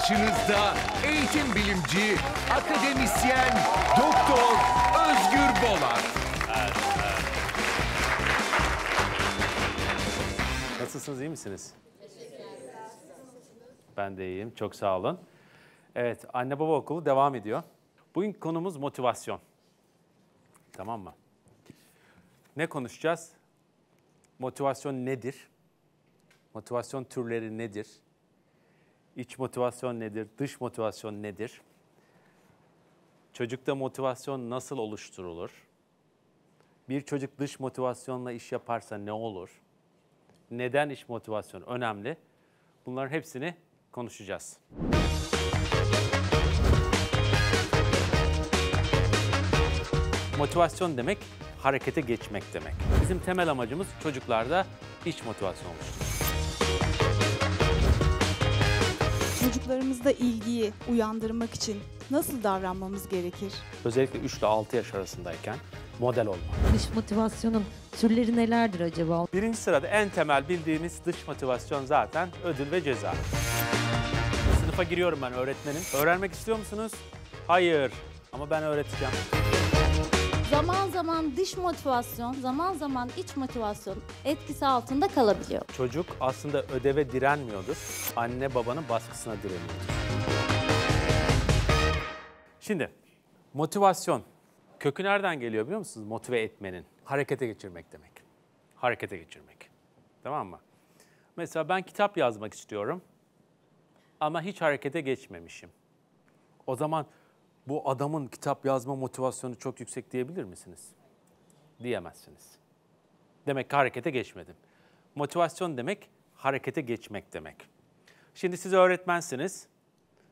karşınızda eğitim bilimci, akademisyen, doktor Özgür Bolat. Evet, Nasılsınız, iyi misiniz? Ben de iyiyim, çok sağ olun. Evet, Anne Baba Okulu devam ediyor. Bugün konumuz motivasyon. Tamam mı? Ne konuşacağız? Motivasyon nedir? Motivasyon türleri nedir? İç motivasyon nedir? Dış motivasyon nedir? Çocukta motivasyon nasıl oluşturulur? Bir çocuk dış motivasyonla iş yaparsa ne olur? Neden iş motivasyonu önemli? Bunların hepsini konuşacağız. Motivasyon demek harekete geçmek demek. Bizim temel amacımız çocuklarda iç motivasyon oluşturmak çocuklarımızda ilgiyi uyandırmak için nasıl davranmamız gerekir? Özellikle 3 ile 6 yaş arasındayken model olma. Dış motivasyonun türleri nelerdir acaba? Birinci sırada en temel bildiğimiz dış motivasyon zaten ödül ve ceza. Sınıfa giriyorum ben öğretmenim. Öğrenmek istiyor musunuz? Hayır ama ben öğreteceğim zaman zaman dış motivasyon, zaman zaman iç motivasyon etkisi altında kalabiliyor. Çocuk aslında ödeve direnmiyordur. Anne babanın baskısına direniyordur. Şimdi motivasyon kökü nereden geliyor biliyor musunuz? Motive etmenin. Harekete geçirmek demek. Harekete geçirmek. Tamam mı? Mesela ben kitap yazmak istiyorum ama hiç harekete geçmemişim. O zaman bu adamın kitap yazma motivasyonu çok yüksek diyebilir misiniz? Diyemezsiniz. Demek ki harekete geçmedim. Motivasyon demek harekete geçmek demek. Şimdi siz öğretmensiniz.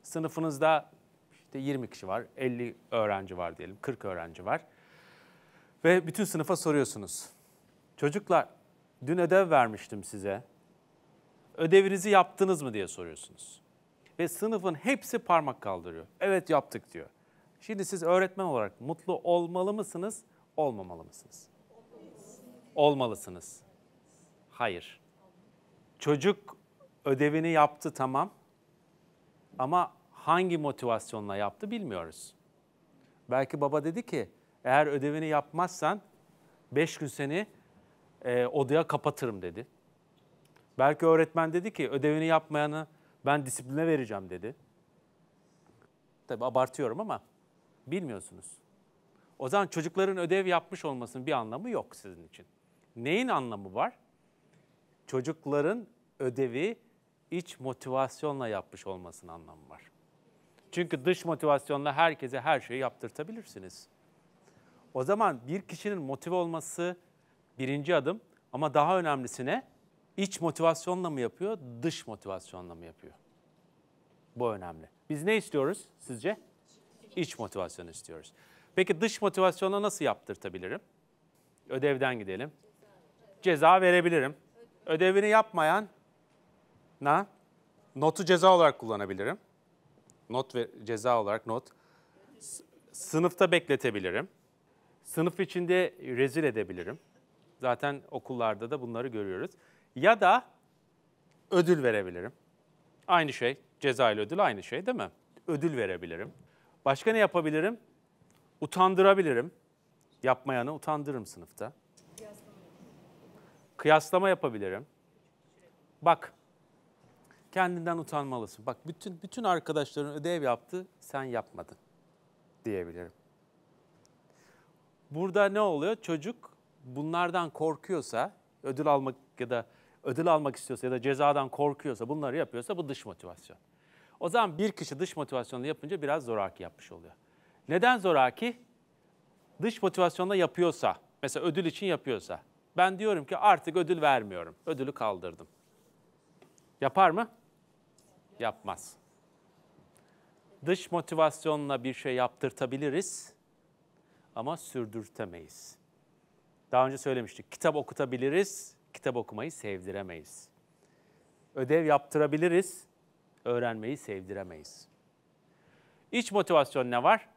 Sınıfınızda işte 20 kişi var, 50 öğrenci var diyelim, 40 öğrenci var. Ve bütün sınıfa soruyorsunuz. Çocuklar, dün ödev vermiştim size. Ödevinizi yaptınız mı diye soruyorsunuz. Ve sınıfın hepsi parmak kaldırıyor. Evet yaptık diyor. Şimdi siz öğretmen olarak mutlu olmalı mısınız, olmamalı mısınız? Olmalısınız. Hayır. Çocuk ödevini yaptı tamam ama hangi motivasyonla yaptı bilmiyoruz. Belki baba dedi ki eğer ödevini yapmazsan beş gün seni e, odaya kapatırım dedi. Belki öğretmen dedi ki ödevini yapmayanı ben disipline vereceğim dedi. Tabi abartıyorum ama Bilmiyorsunuz. O zaman çocukların ödev yapmış olmasının bir anlamı yok sizin için. Neyin anlamı var? Çocukların ödevi iç motivasyonla yapmış olmasının anlamı var. Çünkü dış motivasyonla herkese her şeyi yaptırtabilirsiniz. O zaman bir kişinin motive olması birinci adım ama daha önemlisi ne? İç motivasyonla mı yapıyor, dış motivasyonla mı yapıyor? Bu önemli. Biz ne istiyoruz sizce? İç motivasyon istiyoruz. Peki dış motivasyona nasıl yaptırtabilirim? Ödevden gidelim. Ceza verebilirim. Ödevini yapmayan na notu ceza olarak kullanabilirim. Not ve ceza olarak not. Sınıfta bekletebilirim. Sınıf içinde rezil edebilirim. Zaten okullarda da bunları görüyoruz. Ya da ödül verebilirim. Aynı şey. Ceza ile ödül aynı şey değil mi? Ödül verebilirim. Başka ne yapabilirim? Utandırabilirim. Yapmayanı utandırırım sınıfta. Kıyaslama yapabilirim. Bak, kendinden utanmalısın. Bak bütün bütün arkadaşların ödev yaptı, sen yapmadın diyebilirim. Burada ne oluyor? Çocuk bunlardan korkuyorsa, ödül almak ya da ödül almak istiyorsa ya da cezadan korkuyorsa, bunları yapıyorsa bu dış motivasyon. O zaman bir kişi dış motivasyonla yapınca biraz zoraki yapmış oluyor. Neden zoraki? Dış motivasyonla yapıyorsa, mesela ödül için yapıyorsa. Ben diyorum ki artık ödül vermiyorum. Ödülü kaldırdım. Yapar mı? Yapmaz. Dış motivasyonla bir şey yaptırtabiliriz ama sürdürtemeyiz. Daha önce söylemiştik. Kitap okutabiliriz, kitap okumayı sevdiremeyiz. Ödev yaptırabiliriz öğrenmeyi sevdiremeyiz. İç motivasyon ne var?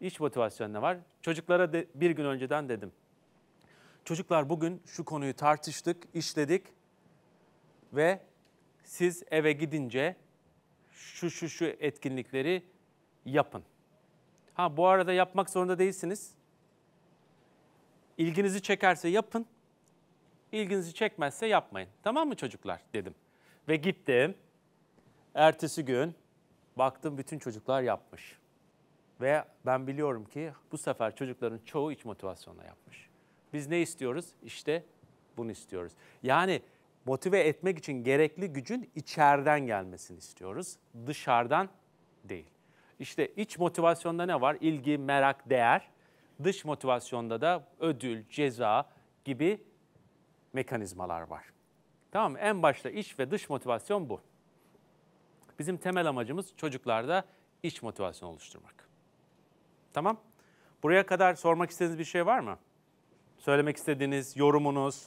İç motivasyon ne var? Çocuklara de bir gün önceden dedim. Çocuklar bugün şu konuyu tartıştık, işledik ve siz eve gidince şu şu şu etkinlikleri yapın. Ha bu arada yapmak zorunda değilsiniz. İlginizi çekerse yapın. İlginizi çekmezse yapmayın. Tamam mı çocuklar dedim. Ve gittim. Ertesi gün baktım bütün çocuklar yapmış. Ve ben biliyorum ki bu sefer çocukların çoğu iç motivasyonla yapmış. Biz ne istiyoruz? İşte bunu istiyoruz. Yani motive etmek için gerekli gücün içeriden gelmesini istiyoruz. Dışarıdan değil. İşte iç motivasyonda ne var? İlgi, merak, değer. Dış motivasyonda da ödül, ceza gibi mekanizmalar var. Tamam mı? En başta iç ve dış motivasyon bu. Bizim temel amacımız çocuklarda iç motivasyon oluşturmak. Tamam? Buraya kadar sormak istediğiniz bir şey var mı? Söylemek istediğiniz, yorumunuz?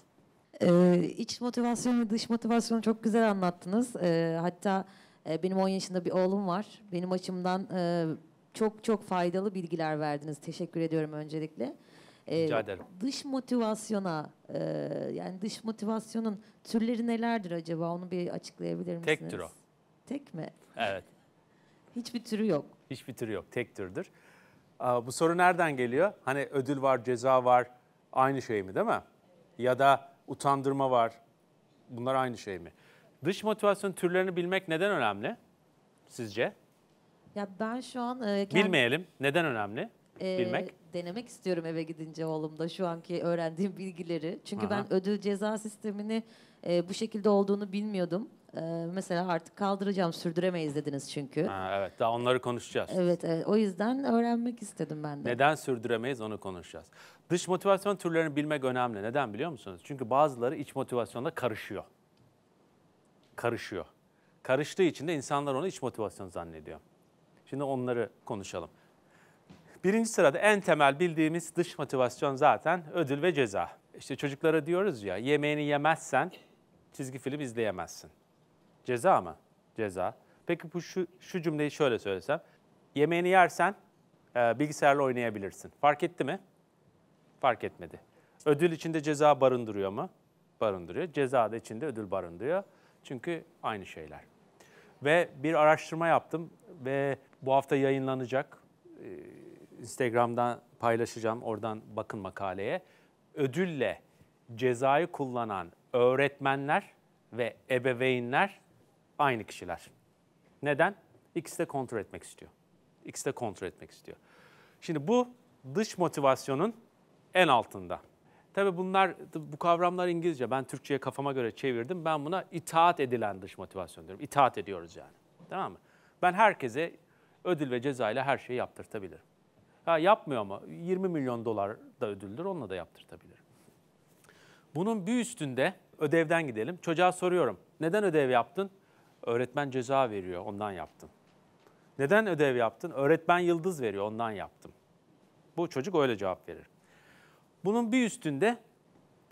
Ee, iç motivasyonu, dış motivasyonu çok güzel anlattınız. Ee, hatta e, benim 10 yaşında bir oğlum var. Benim açımdan e, çok çok faydalı bilgiler verdiniz. Teşekkür ediyorum öncelikle. Ee, Rica ederim. Dış motivasyona, e, yani dış motivasyonun türleri nelerdir acaba? Onu bir açıklayabilir misiniz? Tek tür o. Tek mi? Evet. Hiçbir türü yok. Hiçbir türü yok. Tek türdür. Bu soru nereden geliyor? Hani ödül var, ceza var. Aynı şey mi değil mi? Ya da utandırma var. Bunlar aynı şey mi? Dış motivasyon türlerini bilmek neden önemli sizce? Ya ben şu an... E, kend... Bilmeyelim. Neden önemli e, bilmek? Denemek istiyorum eve gidince oğlumda şu anki öğrendiğim bilgileri. Çünkü Aha. ben ödül ceza sistemini e, bu şekilde olduğunu bilmiyordum. Ee, mesela artık kaldıracağım, sürdüremeyiz dediniz çünkü. Ha, evet, daha onları konuşacağız. Evet, evet, o yüzden öğrenmek istedim ben de. Neden sürdüremeyiz onu konuşacağız. Dış motivasyon türlerini bilmek önemli. Neden biliyor musunuz? Çünkü bazıları iç motivasyonla karışıyor. Karışıyor. Karıştığı için de insanlar onu iç motivasyon zannediyor. Şimdi onları konuşalım. Birinci sırada en temel bildiğimiz dış motivasyon zaten ödül ve ceza. İşte çocuklara diyoruz ya yemeğini yemezsen çizgi film izleyemezsin. Ceza mı? Ceza. Peki bu şu, şu cümleyi şöyle söylesem. Yemeğini yersen e, bilgisayarla oynayabilirsin. Fark etti mi? Fark etmedi. Ödül içinde ceza barındırıyor mu? Barındırıyor. Ceza da içinde ödül barındırıyor. Çünkü aynı şeyler. Ve bir araştırma yaptım ve bu hafta yayınlanacak. E, Instagram'dan paylaşacağım. Oradan bakın makaleye. Ödülle cezayı kullanan öğretmenler ve ebeveynler aynı kişiler. Neden? İkisi de kontrol etmek istiyor. İkisi de kontrol etmek istiyor. Şimdi bu dış motivasyonun en altında. Tabii bunlar, bu kavramlar İngilizce. Ben Türkçe'ye kafama göre çevirdim. Ben buna itaat edilen dış motivasyon diyorum. İtaat ediyoruz yani. Tamam mı? Ben herkese ödül ve ceza ile her şeyi yaptırtabilirim. Ha yapmıyor ama 20 milyon dolar da ödüldür, onunla da yaptırtabilirim. Bunun bir üstünde ödevden gidelim. Çocuğa soruyorum, neden ödev yaptın? Öğretmen ceza veriyor, ondan yaptım. Neden ödev yaptın? Öğretmen yıldız veriyor, ondan yaptım. Bu çocuk öyle cevap verir. Bunun bir üstünde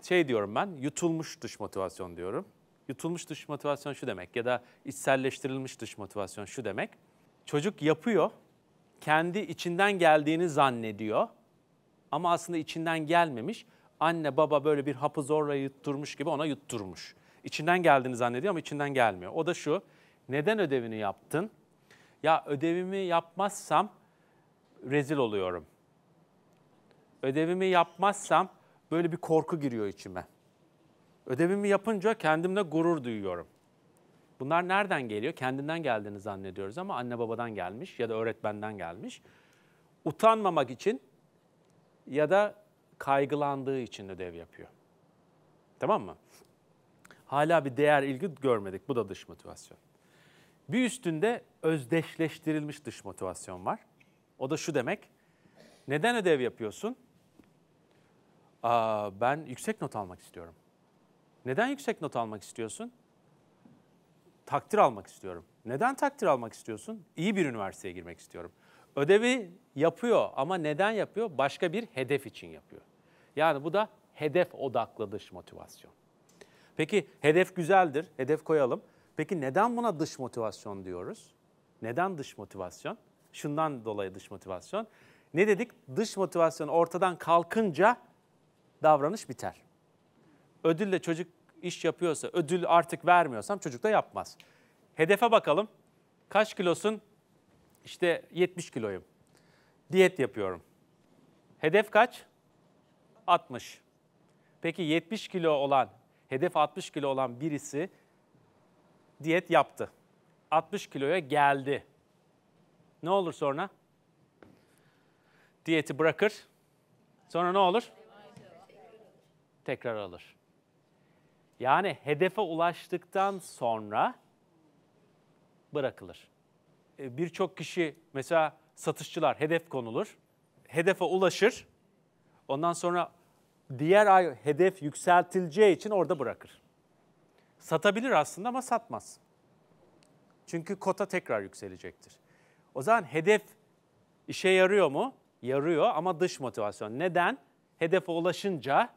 şey diyorum ben, yutulmuş dış motivasyon diyorum. Yutulmuş dış motivasyon şu demek ya da içselleştirilmiş dış motivasyon şu demek. Çocuk yapıyor, kendi içinden geldiğini zannediyor ama aslında içinden gelmemiş. Anne baba böyle bir hapı zorla yutturmuş gibi ona yutturmuş içinden geldiğini zannediyor ama içinden gelmiyor. O da şu, neden ödevini yaptın? Ya ödevimi yapmazsam rezil oluyorum. Ödevimi yapmazsam böyle bir korku giriyor içime. Ödevimi yapınca kendimle gurur duyuyorum. Bunlar nereden geliyor? Kendinden geldiğini zannediyoruz ama anne babadan gelmiş ya da öğretmenden gelmiş. Utanmamak için ya da kaygılandığı için ödev yapıyor. Tamam mı? hala bir değer ilgi görmedik. Bu da dış motivasyon. Bir üstünde özdeşleştirilmiş dış motivasyon var. O da şu demek. Neden ödev yapıyorsun? Aa, ben yüksek not almak istiyorum. Neden yüksek not almak istiyorsun? Takdir almak istiyorum. Neden takdir almak istiyorsun? İyi bir üniversiteye girmek istiyorum. Ödevi yapıyor ama neden yapıyor? Başka bir hedef için yapıyor. Yani bu da hedef odaklı dış motivasyon. Peki hedef güzeldir, hedef koyalım. Peki neden buna dış motivasyon diyoruz? Neden dış motivasyon? Şundan dolayı dış motivasyon. Ne dedik? Dış motivasyon ortadan kalkınca davranış biter. Ödülle çocuk iş yapıyorsa, ödül artık vermiyorsam çocuk da yapmaz. Hedefe bakalım. Kaç kilosun? İşte 70 kiloyum. Diyet yapıyorum. Hedef kaç? 60. Peki 70 kilo olan hedef 60 kilo olan birisi diyet yaptı. 60 kiloya geldi. Ne olur sonra? Diyeti bırakır. Sonra ne olur? Tekrar alır. Yani hedefe ulaştıktan sonra bırakılır. E, birçok kişi mesela satışçılar hedef konulur. Hedefe ulaşır. Ondan sonra diğer ay hedef yükseltileceği için orada bırakır. Satabilir aslında ama satmaz. Çünkü kota tekrar yükselecektir. O zaman hedef işe yarıyor mu? Yarıyor ama dış motivasyon. Neden? Hedefe ulaşınca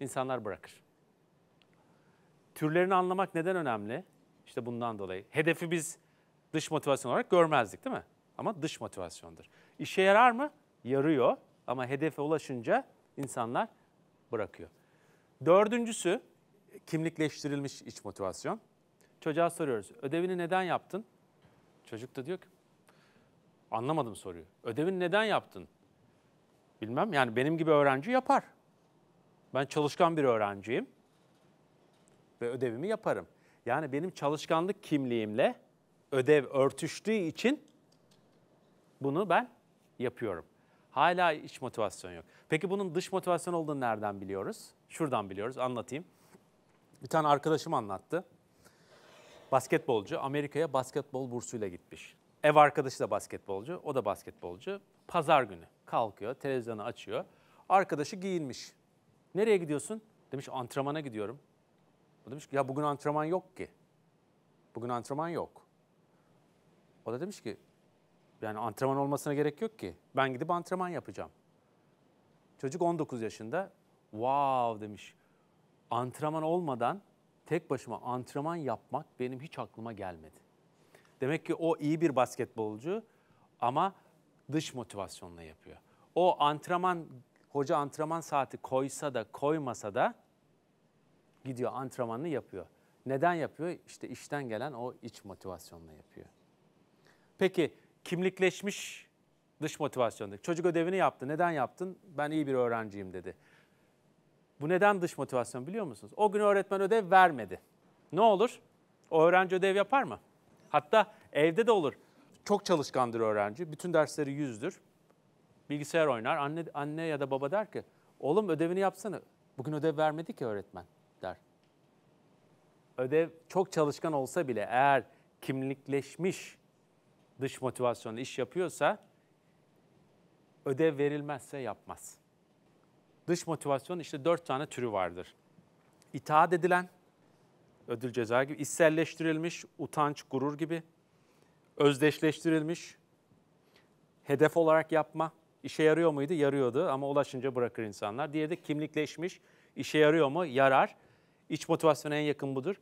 insanlar bırakır. Türlerini anlamak neden önemli? İşte bundan dolayı. Hedefi biz dış motivasyon olarak görmezdik değil mi? Ama dış motivasyondur. İşe yarar mı? Yarıyor ama hedefe ulaşınca insanlar bırakıyor. Dördüncüsü kimlikleştirilmiş iç motivasyon. Çocuğa soruyoruz ödevini neden yaptın? Çocuk da diyor ki anlamadım soruyu. Ödevini neden yaptın? Bilmem yani benim gibi öğrenci yapar. Ben çalışkan bir öğrenciyim ve ödevimi yaparım. Yani benim çalışkanlık kimliğimle ödev örtüştüğü için bunu ben yapıyorum. Hala iç motivasyon yok. Peki bunun dış motivasyon olduğunu nereden biliyoruz? Şuradan biliyoruz anlatayım. Bir tane arkadaşım anlattı. Basketbolcu Amerika'ya basketbol bursuyla gitmiş. Ev arkadaşı da basketbolcu, o da basketbolcu. Pazar günü kalkıyor, televizyonu açıyor. Arkadaşı giyinmiş. Nereye gidiyorsun? Demiş antrenmana gidiyorum. O demiş ki ya bugün antrenman yok ki. Bugün antrenman yok. O da demiş ki yani antrenman olmasına gerek yok ki. Ben gidip antrenman yapacağım. Çocuk 19 yaşında. Wow demiş. Antrenman olmadan tek başıma antrenman yapmak benim hiç aklıma gelmedi. Demek ki o iyi bir basketbolcu ama dış motivasyonla yapıyor. O antrenman, hoca antrenman saati koysa da koymasa da gidiyor antrenmanını yapıyor. Neden yapıyor? İşte işten gelen o iç motivasyonla yapıyor. Peki kimlikleşmiş dış motivasyonda. Çocuk ödevini yaptı. Neden yaptın? Ben iyi bir öğrenciyim dedi. Bu neden dış motivasyon biliyor musunuz? O gün öğretmen ödev vermedi. Ne olur? O öğrenci ödev yapar mı? Hatta evde de olur. Çok çalışkandır öğrenci. Bütün dersleri yüzdür. Bilgisayar oynar. Anne, anne ya da baba der ki oğlum ödevini yapsana. Bugün ödev vermedi ki öğretmen der. Ödev çok çalışkan olsa bile eğer kimlikleşmiş dış motivasyonla iş yapıyorsa ödev verilmezse yapmaz. Dış motivasyon işte dört tane türü vardır. İtaat edilen, ödül ceza gibi, içselleştirilmiş, utanç, gurur gibi, özdeşleştirilmiş, hedef olarak yapma, işe yarıyor muydu? Yarıyordu ama ulaşınca bırakır insanlar. Diğeri de kimlikleşmiş, işe yarıyor mu? Yarar. İç motivasyona en yakın budur.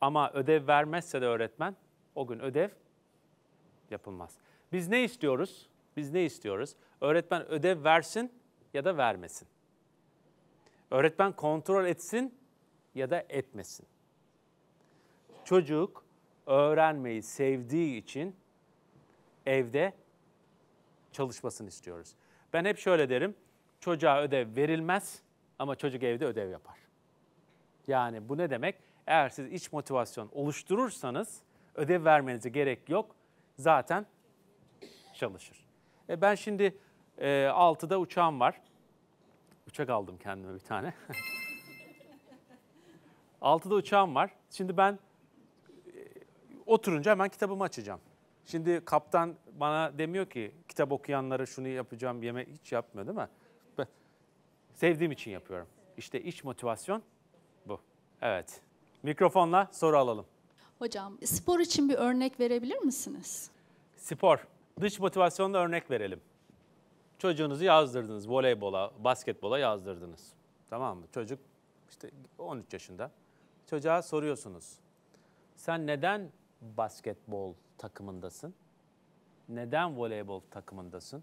Ama ödev vermezse de öğretmen, o gün ödev yapılmaz. Biz ne istiyoruz? Biz ne istiyoruz? Öğretmen ödev versin ya da vermesin. Öğretmen kontrol etsin ya da etmesin. Çocuk öğrenmeyi sevdiği için evde çalışmasını istiyoruz. Ben hep şöyle derim. Çocuğa ödev verilmez ama çocuk evde ödev yapar. Yani bu ne demek? Eğer siz iç motivasyon oluşturursanız ödev vermenize gerek yok zaten çalışır. E ben şimdi e, 6'da uçağım var. Uçak aldım kendime bir tane. 6'da uçağım var. Şimdi ben e, oturunca hemen kitabımı açacağım. Şimdi kaptan bana demiyor ki kitap okuyanlara şunu yapacağım yeme hiç yapmıyor değil mi? Ben sevdiğim için yapıyorum. İşte iç motivasyon bu. Evet. Mikrofonla soru alalım. Hocam spor için bir örnek verebilir misiniz? Spor. Dış motivasyonla örnek verelim. Çocuğunuzu yazdırdınız voleybola, basketbola yazdırdınız. Tamam mı? Çocuk işte 13 yaşında. Çocuğa soruyorsunuz. Sen neden basketbol takımındasın? Neden voleybol takımındasın?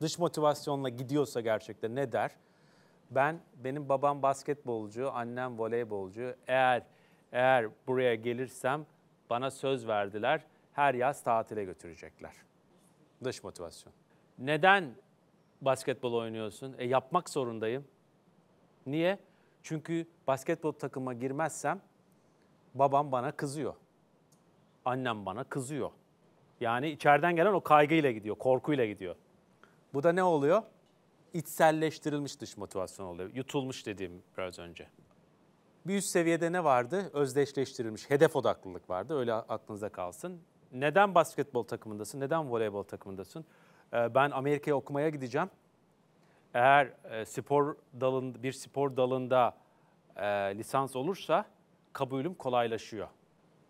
Dış motivasyonla gidiyorsa gerçekten ne der? Ben benim babam basketbolcu, annem voleybolcu. Eğer eğer buraya gelirsem bana söz verdiler her yaz tatile götürecekler. Dış motivasyon. Neden basketbol oynuyorsun? E yapmak zorundayım. Niye? Çünkü basketbol takıma girmezsem babam bana kızıyor. Annem bana kızıyor. Yani içeriden gelen o kaygıyla gidiyor, korkuyla gidiyor. Bu da ne oluyor? İçselleştirilmiş dış motivasyon oluyor. Yutulmuş dediğim biraz önce. Bir üst seviyede ne vardı? Özdeşleştirilmiş hedef odaklılık vardı. Öyle aklınızda kalsın. Neden basketbol takımındasın? Neden voleybol takımındasın? Ee, ben Amerika'ya okumaya gideceğim. Eğer e, spor dalında bir spor dalında e, lisans olursa kabulüm kolaylaşıyor.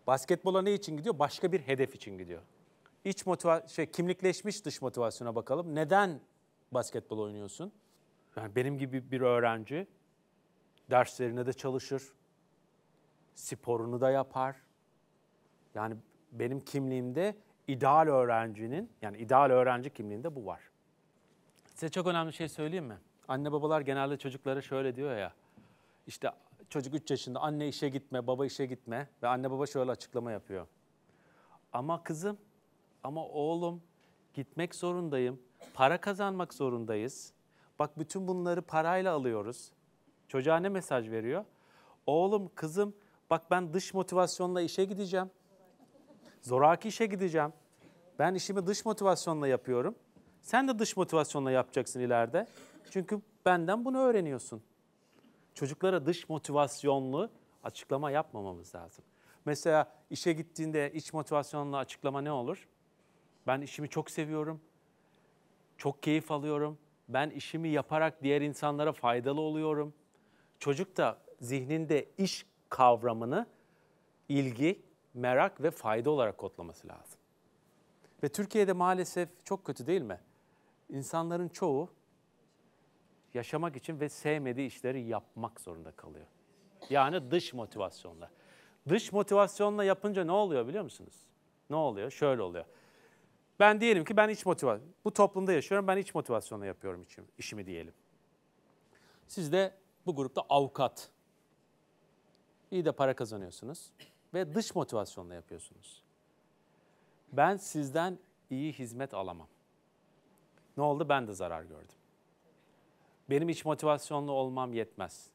Basketbola ne için gidiyor? Başka bir hedef için gidiyor. İç motiva şey kimlikleşmiş dış motivasyona bakalım. Neden basketbol oynuyorsun? Yani benim gibi bir öğrenci Derslerine de çalışır. Sporunu da yapar. Yani benim kimliğimde ideal öğrencinin, yani ideal öğrenci kimliğinde bu var. Size çok önemli bir şey söyleyeyim mi? Anne babalar genelde çocuklara şöyle diyor ya. işte çocuk 3 yaşında anne işe gitme, baba işe gitme ve anne baba şöyle açıklama yapıyor. Ama kızım, ama oğlum gitmek zorundayım. Para kazanmak zorundayız. Bak bütün bunları parayla alıyoruz. Çocuğa ne mesaj veriyor? Oğlum, kızım bak ben dış motivasyonla işe gideceğim. Zoraki işe gideceğim. Ben işimi dış motivasyonla yapıyorum. Sen de dış motivasyonla yapacaksın ileride. Çünkü benden bunu öğreniyorsun. Çocuklara dış motivasyonlu açıklama yapmamamız lazım. Mesela işe gittiğinde iç motivasyonla açıklama ne olur? Ben işimi çok seviyorum. Çok keyif alıyorum. Ben işimi yaparak diğer insanlara faydalı oluyorum çocuk da zihninde iş kavramını ilgi, merak ve fayda olarak kodlaması lazım. Ve Türkiye'de maalesef çok kötü değil mi? İnsanların çoğu yaşamak için ve sevmediği işleri yapmak zorunda kalıyor. Yani dış motivasyonla. Dış motivasyonla yapınca ne oluyor biliyor musunuz? Ne oluyor? Şöyle oluyor. Ben diyelim ki ben iç motivasyon, bu toplumda yaşıyorum ben iç motivasyonla yapıyorum işimi, işimi diyelim. Siz de bu grupta avukat. İyi de para kazanıyorsunuz ve dış motivasyonla yapıyorsunuz. Ben sizden iyi hizmet alamam. Ne oldu? Ben de zarar gördüm. Benim iç motivasyonlu olmam yetmez.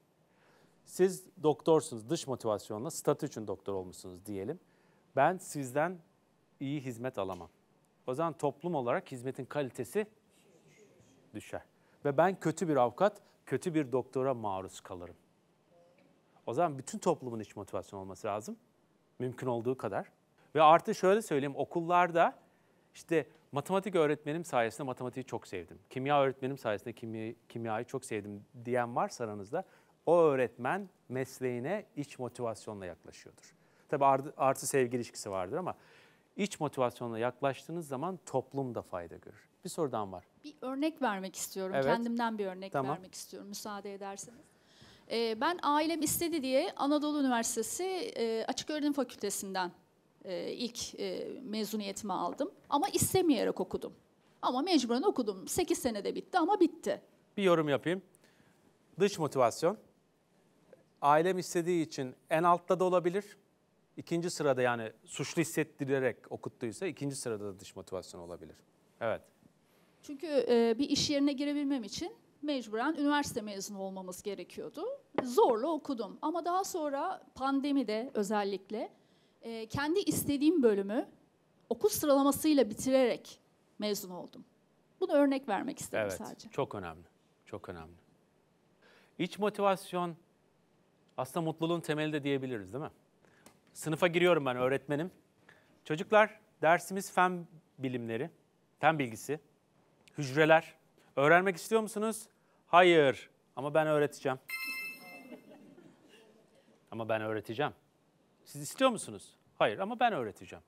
Siz doktorsunuz, dış motivasyonla statü için doktor olmuşsunuz diyelim. Ben sizden iyi hizmet alamam. O zaman toplum olarak hizmetin kalitesi düşer. Ve ben kötü bir avukat kötü bir doktora maruz kalırım. O zaman bütün toplumun iç motivasyon olması lazım. Mümkün olduğu kadar. Ve artı şöyle söyleyeyim okullarda işte matematik öğretmenim sayesinde matematiği çok sevdim. Kimya öğretmenim sayesinde kimya, kimyayı çok sevdim diyen varsa aranızda o öğretmen mesleğine iç motivasyonla yaklaşıyordur. Tabi artı sevgi ilişkisi vardır ama iç motivasyonla yaklaştığınız zaman toplum da fayda görür bir sorudan var. Bir örnek vermek istiyorum. Evet. Kendimden bir örnek tamam. vermek istiyorum müsaade ederseniz. Ee, ben ailem istedi diye Anadolu Üniversitesi e, Açık Öğretim Fakültesinden e, ilk e, mezuniyetimi aldım. Ama istemeyerek okudum. Ama mecburen okudum. 8 senede bitti ama bitti. Bir yorum yapayım. Dış motivasyon. Ailem istediği için en altta da olabilir. İkinci sırada yani suçlu hissettirerek okuttuysa ikinci sırada da dış motivasyon olabilir. Evet. Çünkü e, bir iş yerine girebilmem için mecburen üniversite mezunu olmamız gerekiyordu. Zorla okudum ama daha sonra pandemide özellikle e, kendi istediğim bölümü okul sıralamasıyla bitirerek mezun oldum. Bunu örnek vermek istedim evet, sadece. Evet, çok önemli. Çok önemli. İç motivasyon aslında mutluluğun temeli de diyebiliriz değil mi? Sınıfa giriyorum ben öğretmenim. Çocuklar dersimiz fen bilimleri, fen bilgisi hücreler. Öğrenmek istiyor musunuz? Hayır. Ama ben öğreteceğim. ama ben öğreteceğim. Siz istiyor musunuz? Hayır ama ben öğreteceğim.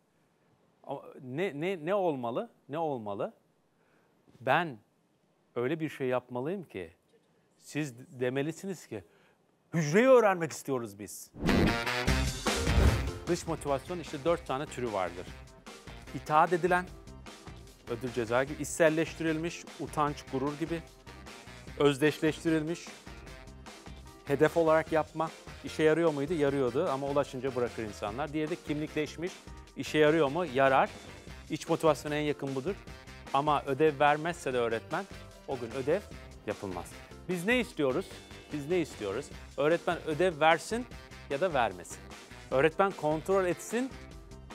Ama ne, ne, ne olmalı? Ne olmalı? Ben öyle bir şey yapmalıyım ki siz demelisiniz ki hücreyi öğrenmek istiyoruz biz. Dış motivasyon işte dört tane türü vardır. İtaat edilen, ödül ceza gibi içselleştirilmiş utanç, gurur gibi özdeşleştirilmiş hedef olarak yapma işe yarıyor muydu? Yarıyordu ama ulaşınca bırakır insanlar. Diğeri de kimlikleşmiş işe yarıyor mu? Yarar. İç motivasyona en yakın budur. Ama ödev vermezse de öğretmen o gün ödev yapılmaz. Biz ne istiyoruz? Biz ne istiyoruz? Öğretmen ödev versin ya da vermesin. Öğretmen kontrol etsin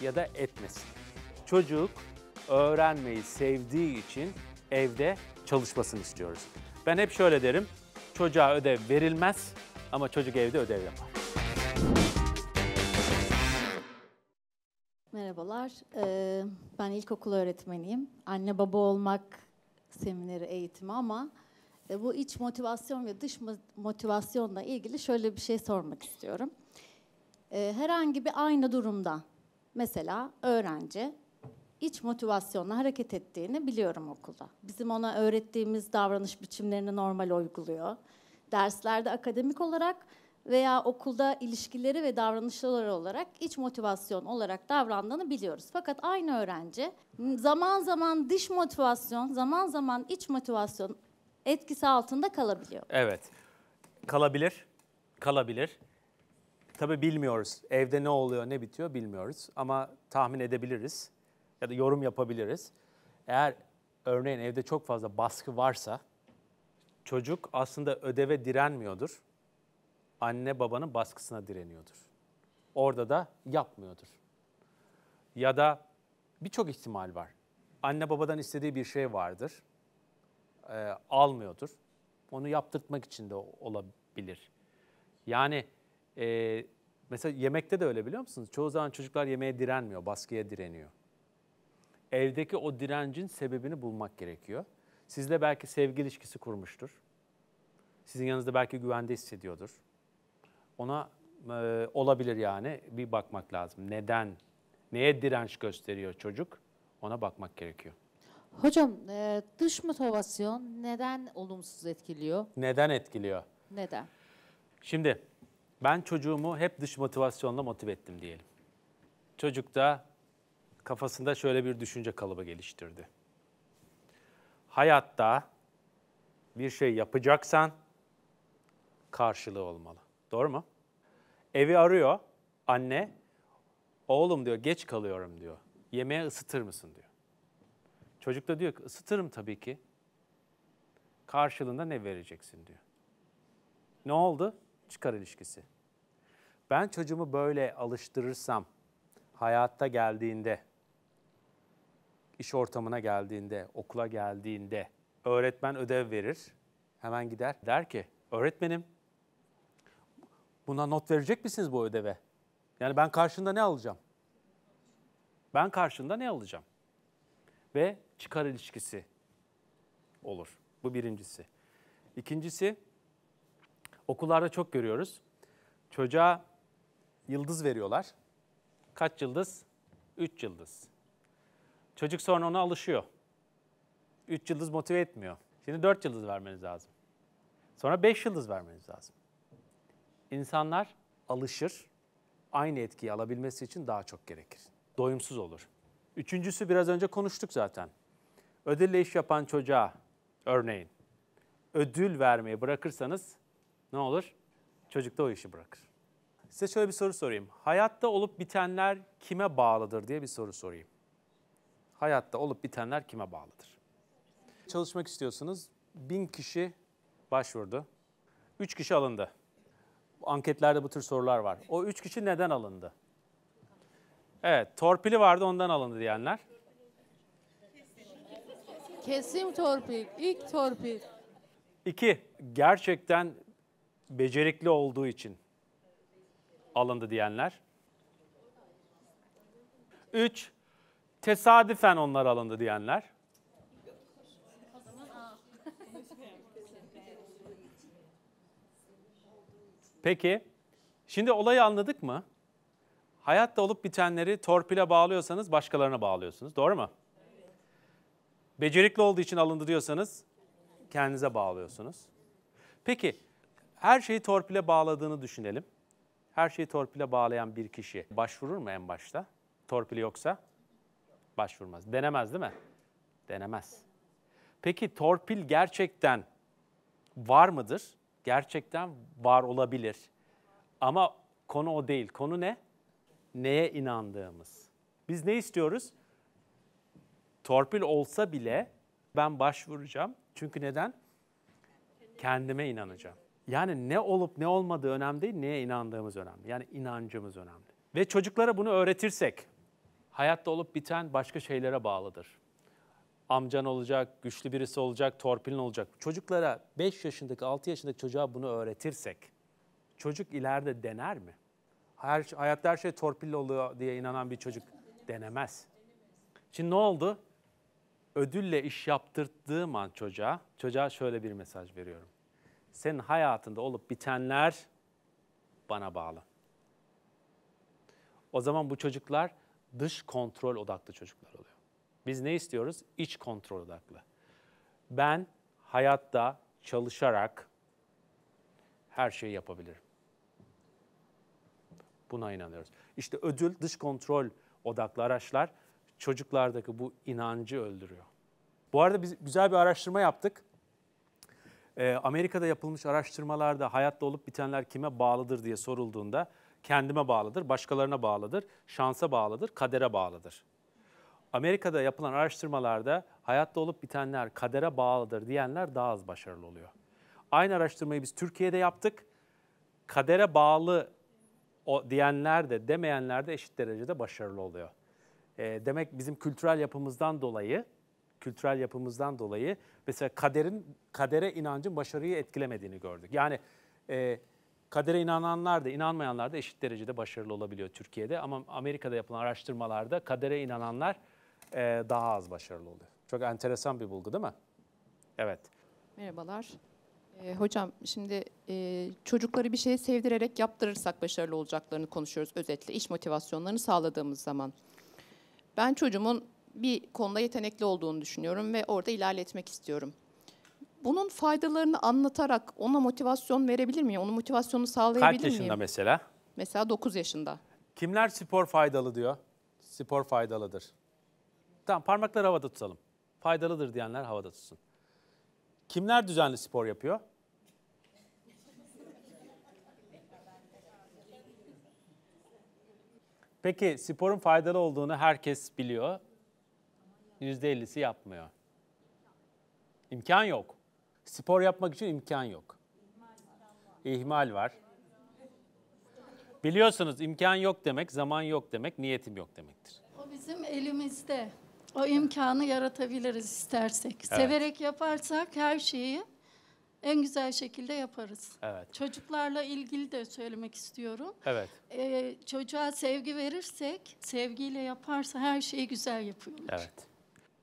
ya da etmesin. Çocuk öğrenmeyi sevdiği için evde çalışmasını istiyoruz. Ben hep şöyle derim, çocuğa ödev verilmez ama çocuk evde ödev yapar. Merhabalar, ben ilkokul öğretmeniyim. Anne baba olmak semineri eğitimi ama bu iç motivasyon ve dış motivasyonla ilgili şöyle bir şey sormak istiyorum. herhangi bir aynı durumda mesela öğrenci iç motivasyonla hareket ettiğini biliyorum okulda. Bizim ona öğrettiğimiz davranış biçimlerini normal uyguluyor. Derslerde akademik olarak veya okulda ilişkileri ve davranışları olarak iç motivasyon olarak davrandığını biliyoruz. Fakat aynı öğrenci zaman zaman dış motivasyon, zaman zaman iç motivasyon etkisi altında kalabiliyor. Evet. Kalabilir. Kalabilir. Tabii bilmiyoruz. Evde ne oluyor, ne bitiyor bilmiyoruz ama tahmin edebiliriz ya da yorum yapabiliriz. Eğer örneğin evde çok fazla baskı varsa çocuk aslında ödeve direnmiyordur. Anne babanın baskısına direniyordur. Orada da yapmıyordur. Ya da birçok ihtimal var. Anne babadan istediği bir şey vardır. E, almıyordur. Onu yaptırtmak için de olabilir. Yani e, mesela yemekte de öyle biliyor musunuz? Çoğu zaman çocuklar yemeğe direnmiyor, baskıya direniyor evdeki o direncin sebebini bulmak gerekiyor. Sizle belki sevgi ilişkisi kurmuştur. Sizin yanınızda belki güvende hissediyordur. Ona e, olabilir yani bir bakmak lazım. Neden, neye direnç gösteriyor çocuk ona bakmak gerekiyor. Hocam e, dış motivasyon neden olumsuz etkiliyor? Neden etkiliyor? Neden? Şimdi ben çocuğumu hep dış motivasyonla motive ettim diyelim. Çocukta kafasında şöyle bir düşünce kalıbı geliştirdi. Hayatta bir şey yapacaksan karşılığı olmalı. Doğru mu? Evi arıyor anne. Oğlum diyor geç kalıyorum diyor. Yemeğe ısıtır mısın diyor. Çocuk da diyor ki ısıtırım tabii ki. Karşılığında ne vereceksin diyor. Ne oldu? Çıkar ilişkisi. Ben çocuğumu böyle alıştırırsam hayatta geldiğinde iş ortamına geldiğinde, okula geldiğinde öğretmen ödev verir. Hemen gider der ki öğretmenim buna not verecek misiniz bu ödeve? Yani ben karşında ne alacağım? Ben karşında ne alacağım? Ve çıkar ilişkisi olur. Bu birincisi. İkincisi okullarda çok görüyoruz. Çocuğa yıldız veriyorlar. Kaç yıldız? Üç yıldız. Çocuk sonra ona alışıyor. Üç yıldız motive etmiyor. Şimdi dört yıldız vermeniz lazım. Sonra beş yıldız vermeniz lazım. İnsanlar alışır. Aynı etkiyi alabilmesi için daha çok gerekir. Doyumsuz olur. Üçüncüsü biraz önce konuştuk zaten. Ödülle iş yapan çocuğa örneğin ödül vermeyi bırakırsanız ne olur? Çocuk da o işi bırakır. Size şöyle bir soru sorayım. Hayatta olup bitenler kime bağlıdır diye bir soru sorayım hayatta olup bitenler kime bağlıdır? Çalışmak istiyorsunuz. Bin kişi başvurdu. Üç kişi alındı. Anketlerde bu tür sorular var. O üç kişi neden alındı? Evet, torpili vardı ondan alındı diyenler. Kesim torpil, ilk torpil. İki, gerçekten becerikli olduğu için alındı diyenler. Üç, tesadüfen onlar alındı diyenler. Peki, şimdi olayı anladık mı? Hayatta olup bitenleri torpile bağlıyorsanız başkalarına bağlıyorsunuz, doğru mu? Becerikli olduğu için alındı diyorsanız kendinize bağlıyorsunuz. Peki, her şeyi torpile bağladığını düşünelim. Her şeyi torpile bağlayan bir kişi başvurur mu en başta? Torpili yoksa? başvurmaz. Denemez değil mi? Denemez. Peki torpil gerçekten var mıdır? Gerçekten var olabilir. Ama konu o değil. Konu ne? Neye inandığımız. Biz ne istiyoruz? Torpil olsa bile ben başvuracağım. Çünkü neden? Kendime inanacağım. Yani ne olup ne olmadığı önemli değil, neye inandığımız önemli. Yani inancımız önemli. Ve çocuklara bunu öğretirsek, hayatta olup biten başka şeylere bağlıdır. Amcan olacak, güçlü birisi olacak, torpilin olacak. Çocuklara 5 yaşındaki, 6 yaşındaki çocuğa bunu öğretirsek çocuk ileride dener mi? Her, şey, hayatta her şey torpille oluyor diye inanan bir çocuk denemez. Şimdi ne oldu? Ödülle iş yaptırdığım an çocuğa, çocuğa şöyle bir mesaj veriyorum. Senin hayatında olup bitenler bana bağlı. O zaman bu çocuklar dış kontrol odaklı çocuklar oluyor. Biz ne istiyoruz? İç kontrol odaklı. Ben hayatta çalışarak her şeyi yapabilirim. Buna inanıyoruz. İşte ödül dış kontrol odaklı araçlar çocuklardaki bu inancı öldürüyor. Bu arada biz güzel bir araştırma yaptık. Ee, Amerika'da yapılmış araştırmalarda hayatta olup bitenler kime bağlıdır diye sorulduğunda kendime bağlıdır, başkalarına bağlıdır, şansa bağlıdır, kadere bağlıdır. Amerika'da yapılan araştırmalarda hayatta olup bitenler kadere bağlıdır diyenler daha az başarılı oluyor. Aynı araştırmayı biz Türkiye'de yaptık. Kadere bağlı o diyenler de demeyenler de eşit derecede başarılı oluyor. E, demek bizim kültürel yapımızdan dolayı kültürel yapımızdan dolayı mesela kaderin kadere inancın başarıyı etkilemediğini gördük. Yani e, kadere inananlar da inanmayanlar da eşit derecede başarılı olabiliyor Türkiye'de. Ama Amerika'da yapılan araştırmalarda kadere inananlar e, daha az başarılı oluyor. Çok enteresan bir bulgu değil mi? Evet. Merhabalar. E, hocam şimdi e, çocukları bir şeye sevdirerek yaptırırsak başarılı olacaklarını konuşuyoruz özetle. iş motivasyonlarını sağladığımız zaman. Ben çocuğumun bir konuda yetenekli olduğunu düşünüyorum ve orada ilerletmek istiyorum bunun faydalarını anlatarak ona motivasyon verebilir miyim? Onu motivasyonu sağlayabilir miyim? Kaç yaşında miyim? mesela? Mesela 9 yaşında. Kimler spor faydalı diyor? Spor faydalıdır. Tamam parmakları havada tutalım. Faydalıdır diyenler havada tutsun. Kimler düzenli spor yapıyor? Peki sporun faydalı olduğunu herkes biliyor. %50'si yapmıyor. İmkan yok. Spor yapmak için imkan yok. İhmal var. Biliyorsunuz imkan yok demek, zaman yok demek, niyetim yok demektir. O bizim elimizde. O imkanı yaratabiliriz istersek. Evet. Severek yaparsak her şeyi en güzel şekilde yaparız. Evet. Çocuklarla ilgili de söylemek istiyorum. Evet. Ee, çocuğa sevgi verirsek, sevgiyle yaparsa her şeyi güzel yapıyorlar. Evet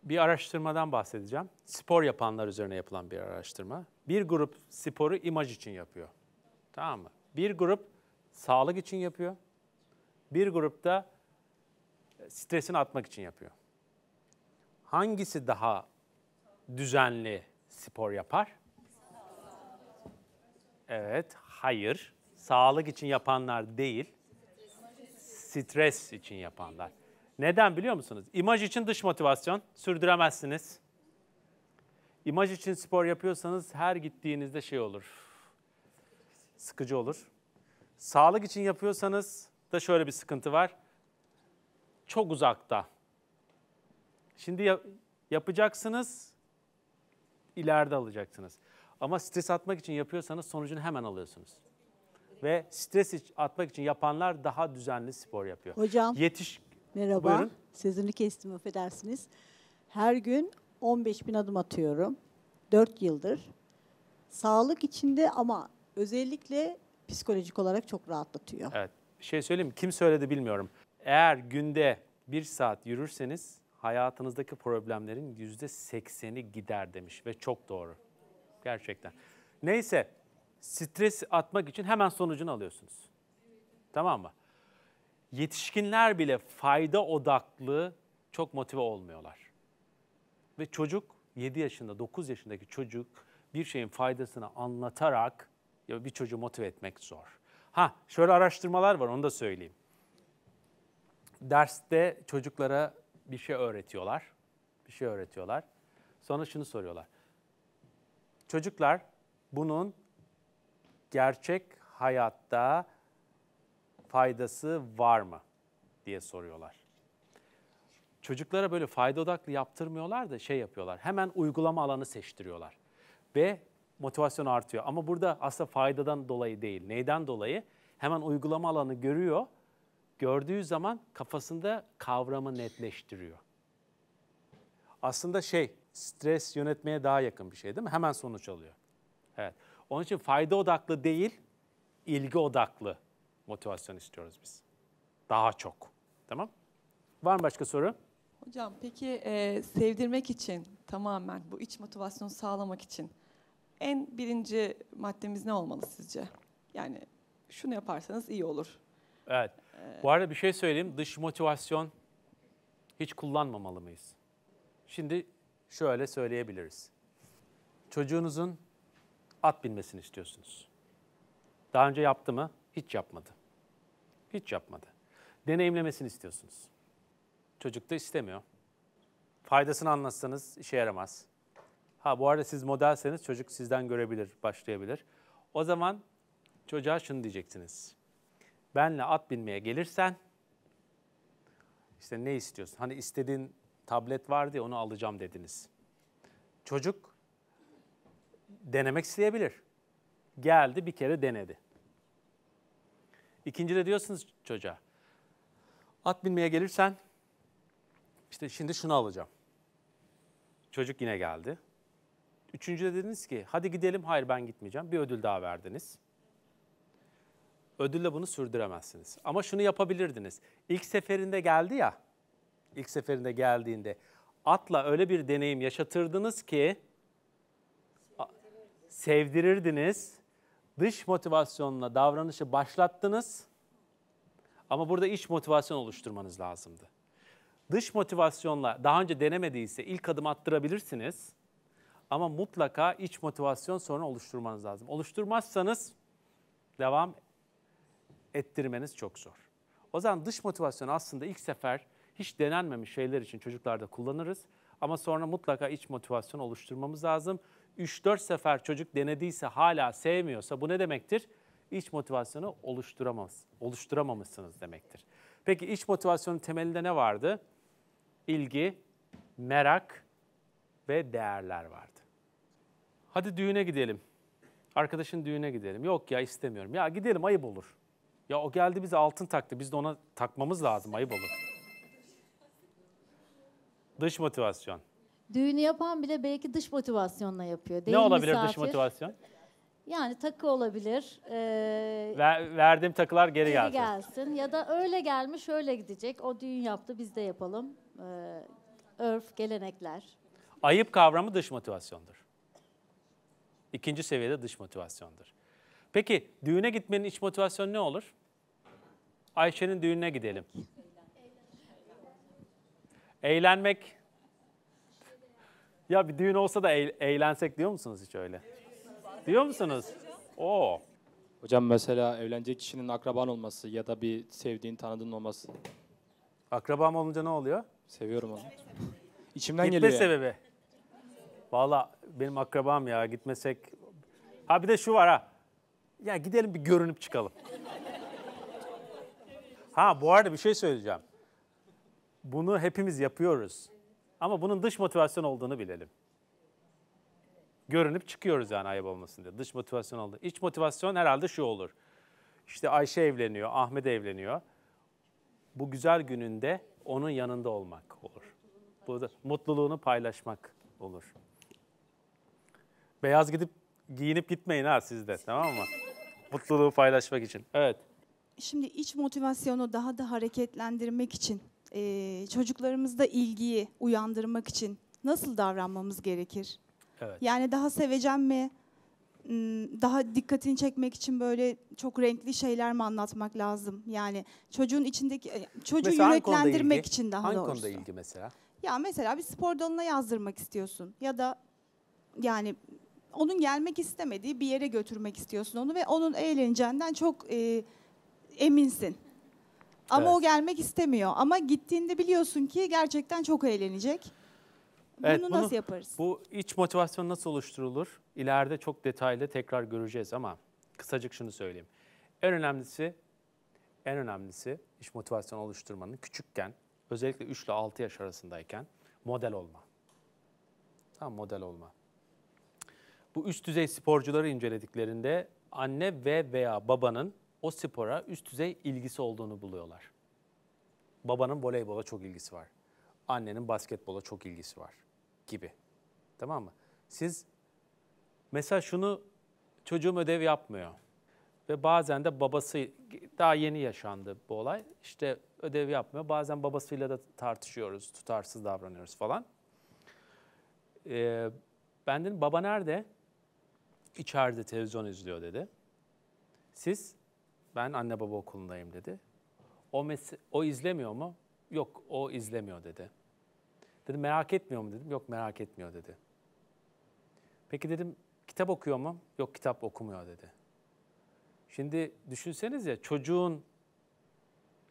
bir araştırmadan bahsedeceğim. Spor yapanlar üzerine yapılan bir araştırma. Bir grup sporu imaj için yapıyor. Tamam mı? Bir grup sağlık için yapıyor. Bir grup da stresini atmak için yapıyor. Hangisi daha düzenli spor yapar? Evet, hayır. Sağlık için yapanlar değil, stres için yapanlar. Neden biliyor musunuz? İmaj için dış motivasyon sürdüremezsiniz. İmaj için spor yapıyorsanız her gittiğinizde şey olur. Sıkıcı olur. Sağlık için yapıyorsanız da şöyle bir sıkıntı var. Çok uzakta. Şimdi yap yapacaksınız, ileride alacaksınız. Ama stres atmak için yapıyorsanız sonucunu hemen alıyorsunuz. Ve stres atmak için yapanlar daha düzenli spor yapıyor. Hocam. Yetiş Merhaba. Buyurun. Sözünü kestim affedersiniz. Her gün 15 bin adım atıyorum. 4 yıldır. Sağlık içinde ama özellikle psikolojik olarak çok rahatlatıyor. Evet. şey söyleyeyim Kim söyledi bilmiyorum. Eğer günde bir saat yürürseniz hayatınızdaki problemlerin yüzde sekseni gider demiş ve çok doğru. Gerçekten. Neyse stres atmak için hemen sonucunu alıyorsunuz. Tamam mı? yetişkinler bile fayda odaklı çok motive olmuyorlar. Ve çocuk 7 yaşında 9 yaşındaki çocuk bir şeyin faydasını anlatarak ya bir çocuğu motive etmek zor. Ha şöyle araştırmalar var onu da söyleyeyim. Derste çocuklara bir şey öğretiyorlar. Bir şey öğretiyorlar. Sonra şunu soruyorlar. Çocuklar bunun gerçek hayatta faydası var mı diye soruyorlar. Çocuklara böyle fayda odaklı yaptırmıyorlar da şey yapıyorlar. Hemen uygulama alanı seçtiriyorlar. Ve motivasyon artıyor. Ama burada aslında faydadan dolayı değil. Neyden dolayı? Hemen uygulama alanı görüyor. Gördüğü zaman kafasında kavramı netleştiriyor. Aslında şey, stres yönetmeye daha yakın bir şey değil mi? Hemen sonuç alıyor. Evet. Onun için fayda odaklı değil, ilgi odaklı motivasyon istiyoruz biz. Daha çok. Tamam? Var mı başka soru? Hocam peki e, sevdirmek için tamamen bu iç motivasyonu sağlamak için en birinci maddemiz ne olmalı sizce? Yani şunu yaparsanız iyi olur. Evet. Ee, bu arada bir şey söyleyeyim. Dış motivasyon hiç kullanmamalı mıyız? Şimdi şöyle söyleyebiliriz. Çocuğunuzun at binmesini istiyorsunuz. Daha önce yaptı mı? Hiç yapmadı. Hiç yapmadı. Deneyimlemesini istiyorsunuz. Çocuk da istemiyor. Faydasını anlatsanız işe yaramaz. Ha bu arada siz modelseniz çocuk sizden görebilir, başlayabilir. O zaman çocuğa şunu diyeceksiniz. Benle at binmeye gelirsen işte ne istiyorsun? Hani istediğin tablet vardı ya onu alacağım dediniz. Çocuk denemek isteyebilir. Geldi bir kere denedi. İkinci de diyorsunuz çocuğa. At binmeye gelirsen işte şimdi şunu alacağım. Çocuk yine geldi. Üçüncü de dediniz ki hadi gidelim hayır ben gitmeyeceğim. Bir ödül daha verdiniz. Ödülle bunu sürdüremezsiniz. Ama şunu yapabilirdiniz. İlk seferinde geldi ya. İlk seferinde geldiğinde atla öyle bir deneyim yaşatırdınız ki sevdirirdiniz dış motivasyonla davranışı başlattınız ama burada iç motivasyon oluşturmanız lazımdı. Dış motivasyonla daha önce denemediyse ilk adım attırabilirsiniz ama mutlaka iç motivasyon sonra oluşturmanız lazım. Oluşturmazsanız devam ettirmeniz çok zor. O zaman dış motivasyon aslında ilk sefer hiç denenmemiş şeyler için çocuklarda kullanırız ama sonra mutlaka iç motivasyon oluşturmamız lazım. 3-4 sefer çocuk denediyse hala sevmiyorsa bu ne demektir? İç motivasyonu oluşturamaz, oluşturamamışsınız demektir. Peki iç motivasyonun temelinde ne vardı? İlgi, merak ve değerler vardı. Hadi düğüne gidelim. Arkadaşın düğüne gidelim. Yok ya istemiyorum. Ya gidelim ayıp olur. Ya o geldi bize altın taktı. Biz de ona takmamız lazım ayıp olur. Dış motivasyon. Düğünü yapan bile belki dış motivasyonla yapıyor. Değil ne olabilir misafir. dış motivasyon? Yani takı olabilir. Ee, Ver, verdiğim takılar geri, geri gelsin. gelsin. Ya da öyle gelmiş öyle gidecek. O düğün yaptı biz de yapalım. Ee, örf, gelenekler. Ayıp kavramı dış motivasyondur. İkinci seviyede dış motivasyondur. Peki düğüne gitmenin iç motivasyonu ne olur? Ayşe'nin düğününe gidelim. Eğlenmek ya bir düğün olsa da eğlensek diyor musunuz hiç öyle? Diyor musunuz? Oo. Hocam mesela evlenecek kişinin akraban olması ya da bir sevdiğin tanıdığın olması. Akrabam olunca ne oluyor? Seviyorum onu. İçimden Gitme geliyor. Gitme sebebi. Valla benim akrabam ya gitmesek. Ha bir de şu var ha. Ya gidelim bir görünüp çıkalım. Ha bu arada bir şey söyleyeceğim. Bunu hepimiz yapıyoruz. Ama bunun dış motivasyon olduğunu bilelim. Görünüp çıkıyoruz yani ayıp olmasın diye. Dış motivasyon oldu. İç motivasyon herhalde şu olur. İşte Ayşe evleniyor, Ahmet evleniyor. Bu güzel gününde onun yanında olmak olur. Burada mutluluğunu paylaşmak olur. Beyaz gidip giyinip gitmeyin ha siz de tamam mı? Mutluluğu paylaşmak için. Evet. Şimdi iç motivasyonu daha da hareketlendirmek için e, çocuklarımızda ilgiyi uyandırmak için nasıl davranmamız gerekir? Evet. Yani daha sevecen mi? Hmm, daha dikkatini çekmek için böyle çok renkli şeyler mi anlatmak lazım? Yani çocuğun içindeki e, çocuğu mesela yüreklendirmek ilgi, için daha hangi doğrusu. Hangi konuda ilgi mesela? Ya mesela bir spor dalına yazdırmak istiyorsun ya da yani onun gelmek istemediği bir yere götürmek istiyorsun onu ve onun eğleneceğinden çok e, eminsin. Ama Evet. o gelmek istemiyor. Ama gittiğinde biliyorsun ki gerçekten çok eğlenecek. Bunu, Evet, bunu- nasıl yaparız? Bu iç motivasyon nasıl oluşturulur? İleride çok detaylı tekrar göreceğiz ama kısacık şunu söyleyeyim. En önemlisi en önemlisi iç motivasyon oluşturmanın küçükken özellikle 3 ile 6 yaş arasındayken model olma. Tam model olma. Bu üst düzey sporcuları incelediklerinde anne ve veya babanın o spora üst düzey ilgisi olduğunu buluyorlar. Babanın voleybola çok ilgisi var. Annenin basketbola çok ilgisi var gibi. Tamam mı? Siz mesela şunu çocuğum ödev yapmıyor. Ve bazen de babası daha yeni yaşandı bu olay. İşte ödev yapmıyor. Bazen babasıyla da tartışıyoruz, tutarsız davranıyoruz falan. Ee, ben dedim baba nerede? İçeride televizyon izliyor dedi. Siz ben anne baba okulundayım dedi. O, o izlemiyor mu? Yok o izlemiyor dedi. Dedim merak etmiyor mu dedim. Yok merak etmiyor dedi. Peki dedim kitap okuyor mu? Yok kitap okumuyor dedi. Şimdi düşünseniz ya çocuğun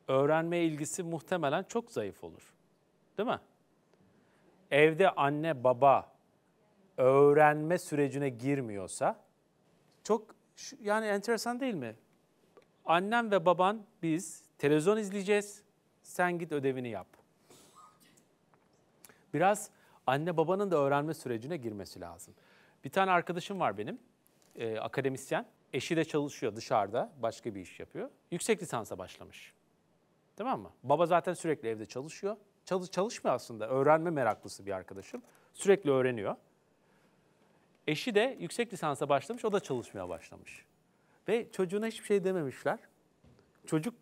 öğrenme ilgisi muhtemelen çok zayıf olur. Değil mi? Evde anne baba öğrenme sürecine girmiyorsa çok yani enteresan değil mi? Annem ve baban biz televizyon izleyeceğiz. Sen git ödevini yap. Biraz anne babanın da öğrenme sürecine girmesi lazım. Bir tane arkadaşım var benim, e, akademisyen. Eşi de çalışıyor dışarıda, başka bir iş yapıyor. Yüksek lisansa başlamış. Tamam mı? Baba zaten sürekli evde çalışıyor. Çalış, çalışmıyor aslında, öğrenme meraklısı bir arkadaşım. Sürekli öğreniyor. Eşi de yüksek lisansa başlamış, o da çalışmaya başlamış. Ve çocuğuna hiçbir şey dememişler. Çocuk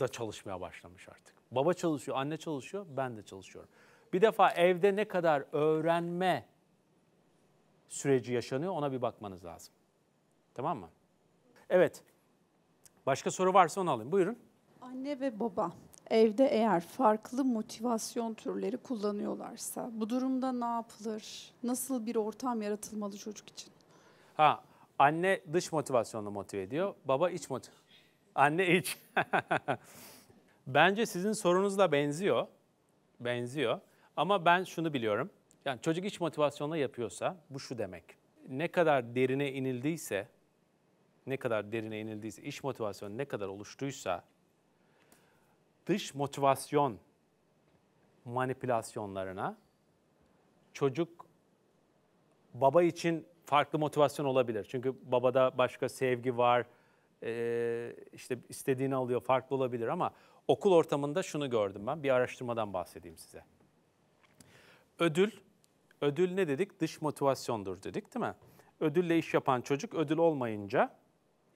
da çalışmaya başlamış artık. Baba çalışıyor, anne çalışıyor, ben de çalışıyorum. Bir defa evde ne kadar öğrenme süreci yaşanıyor ona bir bakmanız lazım. Tamam mı? Evet. Başka soru varsa onu alayım. Buyurun. Anne ve baba evde eğer farklı motivasyon türleri kullanıyorlarsa bu durumda ne yapılır? Nasıl bir ortam yaratılmalı çocuk için? Ha, Anne dış motivasyonla motive ediyor, baba iç motiv. Anne iç. Bence sizin sorunuzla benziyor. Benziyor. Ama ben şunu biliyorum. Yani çocuk iç motivasyonla yapıyorsa bu şu demek. Ne kadar derine inildiyse, ne kadar derine inildiyse, iç motivasyon ne kadar oluştuysa dış motivasyon manipülasyonlarına çocuk baba için farklı motivasyon olabilir. Çünkü babada başka sevgi var, e, işte istediğini alıyor, farklı olabilir ama okul ortamında şunu gördüm ben. Bir araştırmadan bahsedeyim size. Ödül, ödül ne dedik? Dış motivasyondur dedik değil mi? Ödülle iş yapan çocuk ödül olmayınca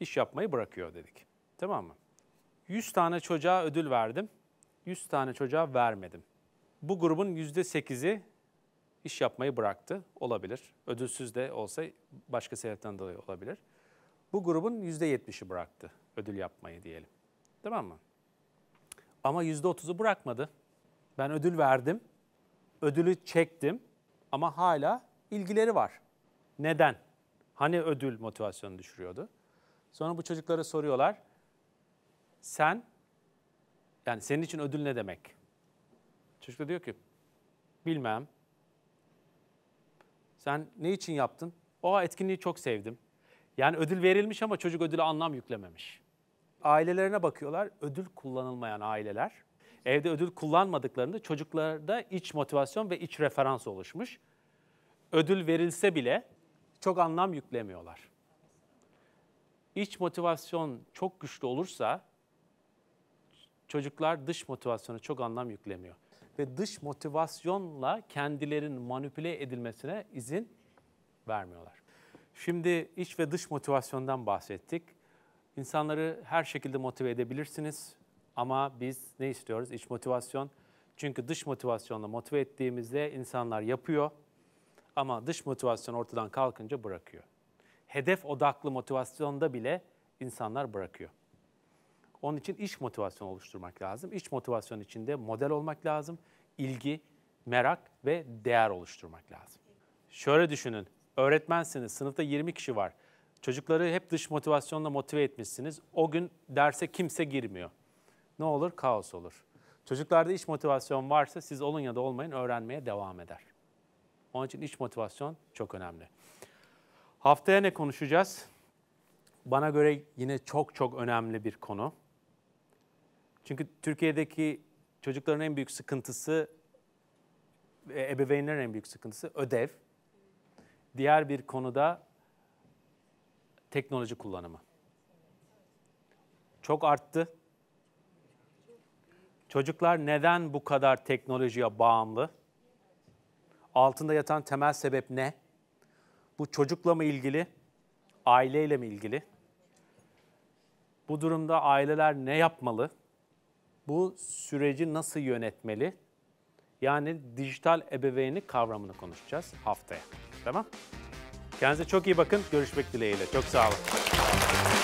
iş yapmayı bırakıyor dedik. Tamam mı? 100 tane çocuğa ödül verdim, 100 tane çocuğa vermedim. Bu grubun %8'i iş yapmayı bıraktı. Olabilir. Ödülsüz de olsa başka sebepten dolayı olabilir. Bu grubun %70'i bıraktı ödül yapmayı diyelim. Tamam mı? Ama %30'u bırakmadı. Ben ödül verdim. Ödülü çektim ama hala ilgileri var. Neden? Hani ödül motivasyonu düşürüyordu. Sonra bu çocuklara soruyorlar. Sen yani senin için ödül ne demek? Çocuk da diyor ki bilmem. Sen ne için yaptın? O etkinliği çok sevdim. Yani ödül verilmiş ama çocuk ödülü anlam yüklememiş. Ailelerine bakıyorlar, ödül kullanılmayan aileler. Evde ödül kullanmadıklarında çocuklarda iç motivasyon ve iç referans oluşmuş. Ödül verilse bile çok anlam yüklemiyorlar. İç motivasyon çok güçlü olursa çocuklar dış motivasyona çok anlam yüklemiyor ve dış motivasyonla kendilerin manipüle edilmesine izin vermiyorlar. Şimdi iç ve dış motivasyondan bahsettik. İnsanları her şekilde motive edebilirsiniz ama biz ne istiyoruz? İç motivasyon. Çünkü dış motivasyonla motive ettiğimizde insanlar yapıyor ama dış motivasyon ortadan kalkınca bırakıyor. Hedef odaklı motivasyonda bile insanlar bırakıyor. Onun için iç motivasyon oluşturmak lazım. İç motivasyon içinde model olmak lazım. İlgi, merak ve değer oluşturmak lazım. Şöyle düşünün. Öğretmensiniz, sınıfta 20 kişi var. Çocukları hep dış motivasyonla motive etmişsiniz. O gün derse kimse girmiyor. Ne olur? Kaos olur. Çocuklarda iç motivasyon varsa siz olun ya da olmayın öğrenmeye devam eder. Onun için iç motivasyon çok önemli. Haftaya ne konuşacağız? Bana göre yine çok çok önemli bir konu. Çünkü Türkiye'deki çocukların en büyük sıkıntısı, e, ebeveynlerin en büyük sıkıntısı ödev. Diğer bir konuda teknoloji kullanımı. Çok arttı. Çocuklar neden bu kadar teknolojiye bağımlı? Altında yatan temel sebep ne? Bu çocukla mı ilgili, aileyle mi ilgili? Bu durumda aileler ne yapmalı? bu süreci nasıl yönetmeli? Yani dijital ebeveynlik kavramını konuşacağız haftaya. Tamam? Kendinize çok iyi bakın. Görüşmek dileğiyle. Çok sağ olun.